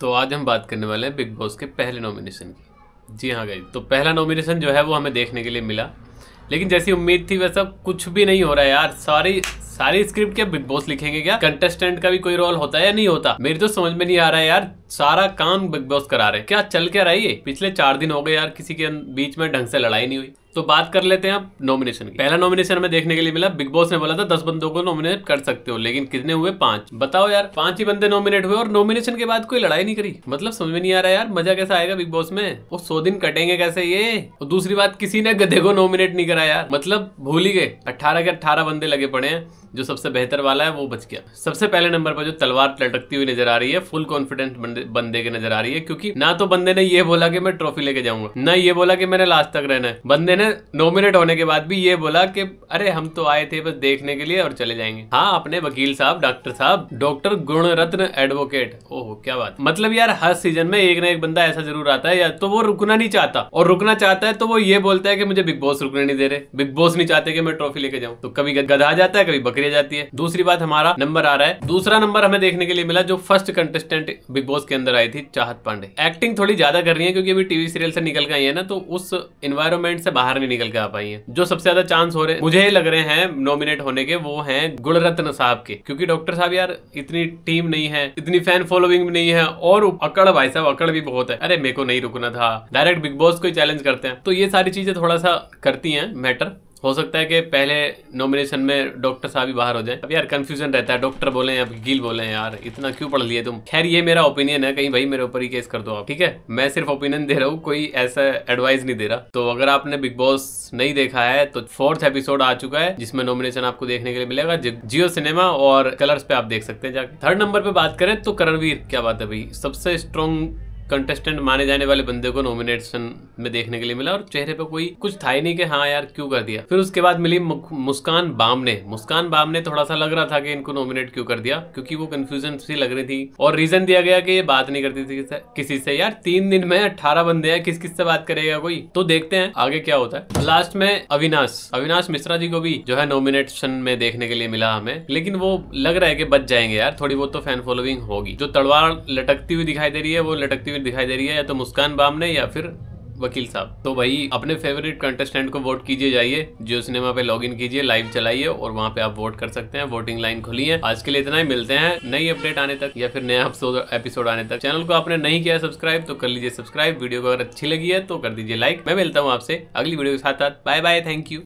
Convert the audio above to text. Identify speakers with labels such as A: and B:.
A: तो आज हम बात करने वाले हैं बिग बॉस के पहले नॉमिनेशन की जी हाँ गई तो पहला नॉमिनेशन जो है वो हमें देखने के लिए मिला लेकिन जैसी उम्मीद थी वैसा कुछ भी नहीं हो रहा है यार सारी सारी स्क्रिप्ट क्या बिग बॉस लिखेंगे क्या कंटेस्टेंट का भी कोई रोल होता है या नहीं होता मेरी तो समझ में नहीं आ रहा है यार सारा काम बिग बॉस करा रहे क्या चल क्या रहा है ये पिछले चार दिन हो गए यार किसी के बीच में ढंग से लड़ाई नहीं हुई तो बात कर लेते हैं अब नॉमिनेशन की पहला नॉमिनेशन हमें देखने के लिए मिला बिग बॉस ने बोला था दस बंदों को नॉमिनेट कर सकते हो लेकिन कितने हुए पांच बताओ यार पांच ही बंदे नॉमिनेट हुए और नॉमिनेशन के बाद कोई लड़ाई नहीं करी मतलब समझ में नहीं आ रहा यार मजा कैसा आएगा बिग बॉस में वो सौ दिन कटेंगे कैसे ये और दूसरी बात किसी ने गधे को नॉमिनेट नहीं करा यार मतलब भूल ही गए अट्ठारह के अट्ठारह बंदे लगे पड़े हैं जो सबसे बेहतर वाला है वो बच गया सबसे पहले नंबर पर जो तलवार लटकती हुई नजर आ रही है फुल कॉन्फिडेंस बंदे के नजर आ रही है क्योंकि ना तो बंदे ने ये बोला कि मैं ट्रॉफी लेके जाऊंगा ना ये बोला कि मैंने लास्ट तक रहना है बंदे ने नॉमिनेट होने के बाद भी ये बोला कि अरे हम तो आए थे बस देखने के लिए और चले जाएंगे हाँ अपने वकील साहब डॉक्टर साहब डॉक्टर गुणरत्न एडवोकेट ओहो क्या बात मतलब यार हर सीजन में एक ना एक बंदा ऐसा जरूर आता है यार तो वो रुकना नहीं चाहता और रुकना चाहता है तो वो ये बोलता है कि मुझे बिग बॉस रुकने नहीं दे रहे बिग बॉस नहीं चाहते कि मैं ट्रॉफी लेके जाऊँ तो कभी गधा जाता है कभी बकरी जाती है दूसरी बात हमारा नंबर आ रहा है दूसरा नंबर हमें देखने के लिए मिला जो फर्स्ट कंटेस्टेंट बिग बॉस के अंदर आई थी चाहत पांडे एक्टिंग थोड़ी ज्यादा कर रही है क्योंकि अभी टीवी सीरियल से निकल गई है ना तो उस इन्वायरमेंट से बाहर बाहर नहीं निकल के आ पाई है जो सबसे ज्यादा चांस हो रहे मुझे लग रहे हैं नॉमिनेट होने के वो हैं गुणरत्न साहब के क्योंकि डॉक्टर साहब यार इतनी टीम नहीं है इतनी फैन फॉलोइंग भी नहीं है और अकड़ भाई साहब अकड़ भी बहुत है अरे मेरे को नहीं रुकना था डायरेक्ट बिग बॉस को ही चैलेंज करते हैं तो ये सारी चीजें थोड़ा सा करती हैं मैटर हो सकता है कि पहले नॉमिनेशन में डॉक्टर साहब ही बाहर हो जाए अब यार कंफ्यूजन रहता है डॉक्टर बोले या गिल बोले यार इतना क्यों पढ़ लिए तुम खैर ये मेरा ओपिनियन है कहीं भाई मेरे ऊपर ही केस कर दो आप ठीक है मैं सिर्फ ओपिनियन दे रहा हूँ कोई ऐसा एडवाइस नहीं दे रहा तो अगर आपने बिग बॉस नहीं देखा है तो फोर्थ एपिसोड आ चुका है जिसमें नॉमिनेशन आपको देखने के लिए मिलेगा जियो सिनेमा और कलर्स पे आप देख सकते हैं जाके थर्ड नंबर पे बात करें तो करणवीर क्या बात है भाई सबसे स्ट्रॉन्ग कंटेस्टेंट माने जाने वाले बंदे को नॉमिनेशन में देखने के लिए मिला और चेहरे पे कोई कुछ था ही नहीं कि हाँ यार क्यों कर दिया फिर उसके बाद मिली मुस्कान बामने मुस्कान बामने थोड़ा सा लग रहा था कि इनको नॉमिनेट क्यों कर दिया क्योंकि वो कंफ्यूजन सी लग रही थी और रीजन दिया गया कि ये बात नहीं करती थी किसी से यार तीन दिन में अट्ठारह बंदे हैं किस किस से बात करेगा कोई तो देखते हैं आगे क्या होता है लास्ट में अविनाश अविनाश मिश्रा जी को भी जो है नॉमिनेशन में देखने के लिए मिला हमें लेकिन वो लग रहा है कि बच जाएंगे यार थोड़ी बहुत तो फैन फॉलोइंग होगी जो तलवार लटकती हुई दिखाई दे रही है वो लटकती हुई तस्वीर दिखाई दे रही है या तो मुस्कान बाम ने या फिर वकील साहब तो भाई अपने फेवरेट कंटेस्टेंट को वोट कीजिए जाइए जियो सिनेमा पे लॉग इन कीजिए लाइव चलाइए और वहाँ पे आप वोट कर सकते हैं वोटिंग लाइन खुली है आज के लिए इतना ही मिलते हैं नई अपडेट आने तक या फिर नया एपिसोड आने तक चैनल को आपने नहीं किया सब्सक्राइब तो कर लीजिए सब्सक्राइब वीडियो को अगर अच्छी लगी है तो कर दीजिए लाइक मैं मिलता हूँ आपसे अगली वीडियो के साथ साथ बाय बाय थैंक यू